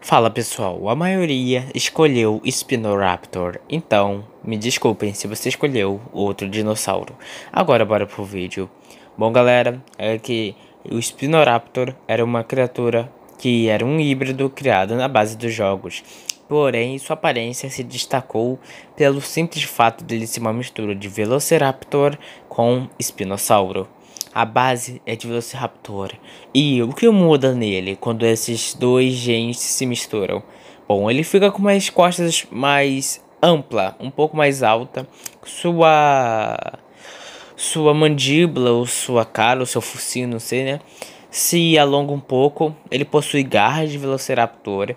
Fala pessoal, a maioria escolheu Spinoraptor, então me desculpem se você escolheu outro dinossauro. Agora bora pro vídeo. Bom galera, é que o Spinoraptor era uma criatura que era um híbrido criado na base dos jogos. Porém, sua aparência se destacou pelo simples fato ele ser uma mistura de Velociraptor com Espinossauro. A base é de Velociraptor. E o que muda nele quando esses dois genes se misturam? Bom, ele fica com umas costas mais ampla, um pouco mais alta. Sua sua mandíbula ou sua cara, ou seu focinho, não sei, né? Se alonga um pouco. Ele possui garras de Velociraptor.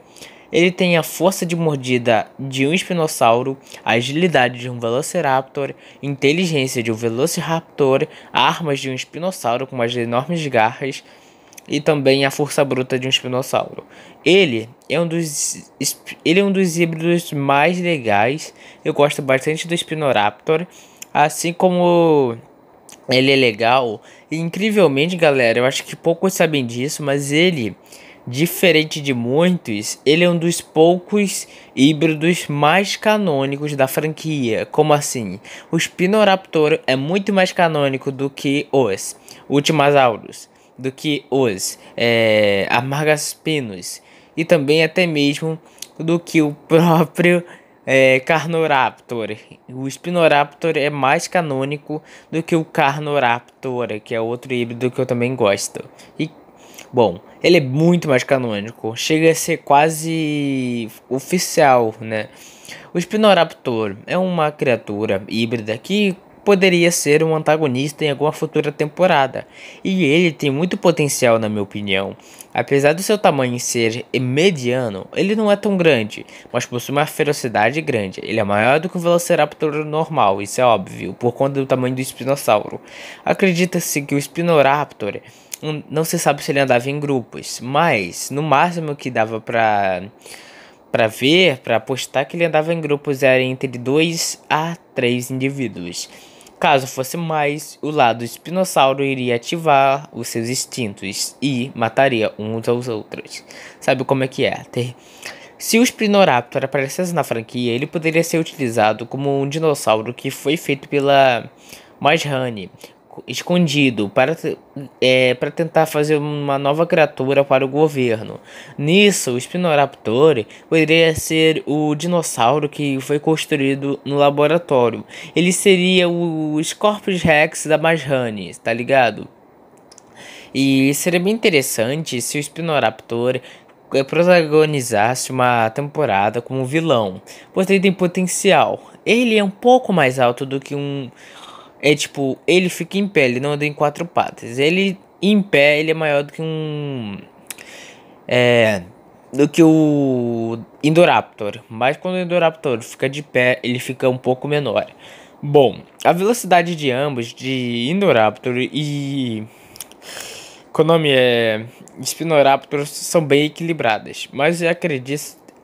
Ele tem a força de mordida de um espinossauro, a agilidade de um velociraptor, inteligência de um velociraptor, armas de um espinossauro com umas enormes garras e também a força bruta de um espinossauro. Ele é um dos ele é um dos híbridos mais legais. Eu gosto bastante do spinoraptor, assim como ele é legal. E, incrivelmente, galera, eu acho que poucos sabem disso, mas ele Diferente de muitos, ele é um dos poucos híbridos mais canônicos da franquia. Como assim? O Spinoraptor é muito mais canônico do que os Ultimasaurus, do que os é, Amargaspinus e também até mesmo do que o próprio é, Carnoraptor. O Spinoraptor é mais canônico do que o Carnoraptor, que é outro híbrido que eu também gosto. E Bom, ele é muito mais canônico, chega a ser quase oficial, né? O spinoraptor é uma criatura híbrida que poderia ser um antagonista em alguma futura temporada, e ele tem muito potencial na minha opinião. Apesar do seu tamanho ser mediano, ele não é tão grande, mas possui uma ferocidade grande. Ele é maior do que o Velociraptor normal, isso é óbvio, por conta do tamanho do spinossauro Acredita-se que o spinoraptor um, não se sabe se ele andava em grupos, mas no máximo que dava para para ver, para apostar que ele andava em grupos era entre 2 a 3 indivíduos. Caso fosse mais, o lado espinossauro iria ativar os seus instintos e mataria uns aos outros. Sabe como é que é? Se o Spinoraptor aparecesse na franquia, ele poderia ser utilizado como um dinossauro que foi feito pela Majhane, escondido para, é, para tentar fazer uma nova criatura para o governo. Nisso, o Spinoraptor poderia ser o dinossauro que foi construído no laboratório. Ele seria o Scorpius Rex da masrani tá ligado? E seria bem interessante se o Spinoraptor eh, protagonizasse uma temporada como vilão, pois ele tem potencial. Ele é um pouco mais alto do que um é tipo, ele fica em pé, ele não anda em quatro patas. Ele em pé, ele é maior do que um. É. Do que o Indoraptor. Mas quando o Indoraptor fica de pé, ele fica um pouco menor. Bom, a velocidade de ambos, de Indoraptor e. Qual nome é. Espinoraptor, são bem equilibradas. Mas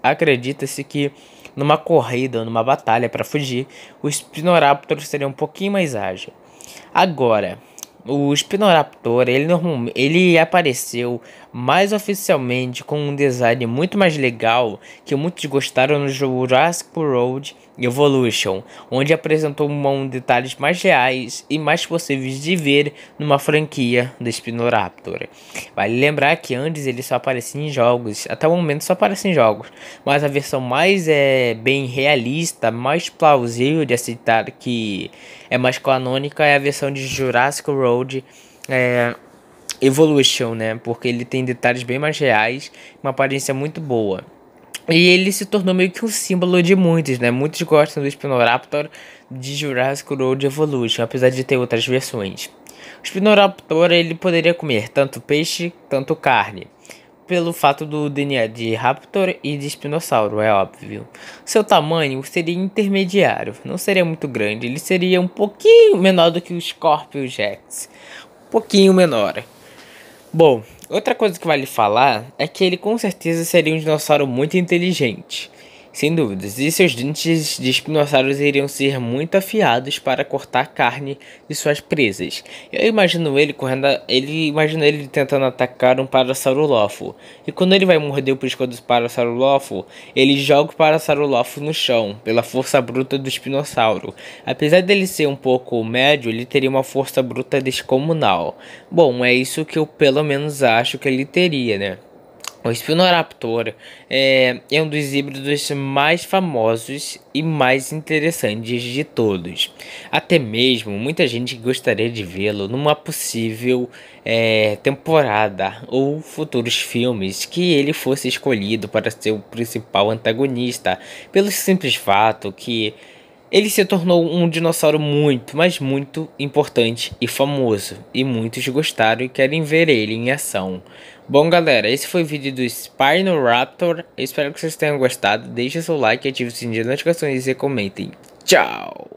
acredita-se que numa corrida, numa batalha para fugir, o spinoraptor seria um pouquinho mais ágil. Agora, o spinoraptor ele, ele apareceu mais oficialmente com um design muito mais legal que muitos gostaram no Jurassic World Evolution, onde apresentou um detalhes mais reais e mais possíveis de ver numa franquia do Spinoraptor. Vale lembrar que antes ele só aparecia em jogos, até o momento só aparece em jogos, mas a versão mais é bem realista, mais plausível de aceitar que é mais canônica é a versão de Jurassic World é, Evolution, né? Porque ele tem detalhes bem mais reais, uma aparência muito boa. E ele se tornou meio que um símbolo de muitos, né? Muitos gostam do Spinoraptor de Jurassic World Evolution, apesar de ter outras versões. O Spinoraptor ele poderia comer tanto peixe, quanto carne, pelo fato do DNA de Raptor e de Espinossauro, é óbvio. Seu tamanho seria intermediário, não seria muito grande, ele seria um pouquinho menor do que o Scorpio Rex, um pouquinho menor. Bom, Outra coisa que vale falar é que ele com certeza seria um dinossauro muito inteligente. Sem dúvidas, e seus dentes de espinossauros iriam ser muito afiados para cortar a carne de suas presas. Eu imagino ele correndo, a... ele imagina ele tentando atacar um parasaurolofo. E quando ele vai morder o pescoço do parasaurolofo, ele joga o parasaurolofo no chão pela força bruta do espinossauro. Apesar dele ser um pouco médio, ele teria uma força bruta descomunal. Bom, é isso que eu pelo menos acho que ele teria, né? O Spinotraptor é, é um dos híbridos mais famosos e mais interessantes de todos. Até mesmo muita gente gostaria de vê-lo numa possível é, temporada ou futuros filmes que ele fosse escolhido para ser o principal antagonista, pelo simples fato que ele se tornou um dinossauro muito, mas muito importante e famoso, e muitos gostaram e querem ver ele em ação. Bom galera, esse foi o vídeo do Spynoraptor, espero que vocês tenham gostado, deixe seu like, ative o sininho de notificações e comentem. Tchau!